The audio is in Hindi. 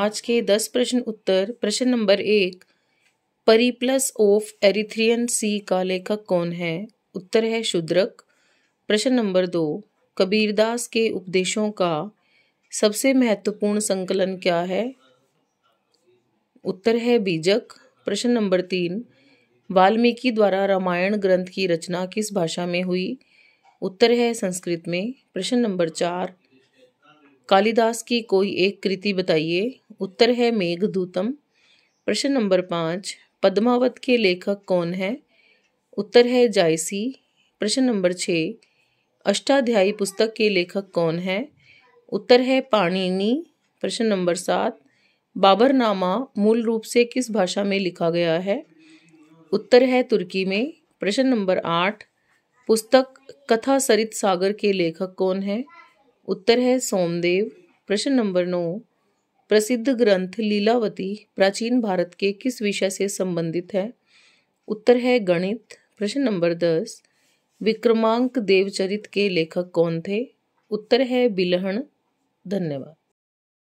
आज के दस प्रश्न उत्तर प्रश्न नंबर एक परिप्लस ऑफ एरिथ्रियन सी का लेखक कौन है उत्तर है शुद्रक प्रश्न नंबर दो कबीरदास के उपदेशों का सबसे महत्वपूर्ण संकलन क्या है उत्तर है बीजक प्रश्न नंबर तीन वाल्मीकि द्वारा रामायण ग्रंथ की रचना किस भाषा में हुई उत्तर है संस्कृत में प्रश्न नंबर चार कालिदास की कोई एक कृति बताइए उत्तर है मेघदूतम प्रश्न नंबर पाँच पद्मावत के लेखक कौन है उत्तर है जायसी प्रश्न नंबर छः अष्टाध्यायी पुस्तक के लेखक कौन है उत्तर है पाणिनी प्रश्न नंबर सात बाबरनामा मूल रूप से किस भाषा में लिखा गया है उत्तर है तुर्की में प्रश्न नंबर आठ पुस्तक कथा सरित सागर के लेखक कौन है उत्तर है सोमदेव प्रश्न नंबर नौ प्रसिद्ध ग्रंथ लीलावती प्राचीन भारत के किस विषय से संबंधित है उत्तर है गणित प्रश्न नंबर दस विक्रमांक देवचरित के लेखक कौन थे उत्तर है बिलहण धन्यवाद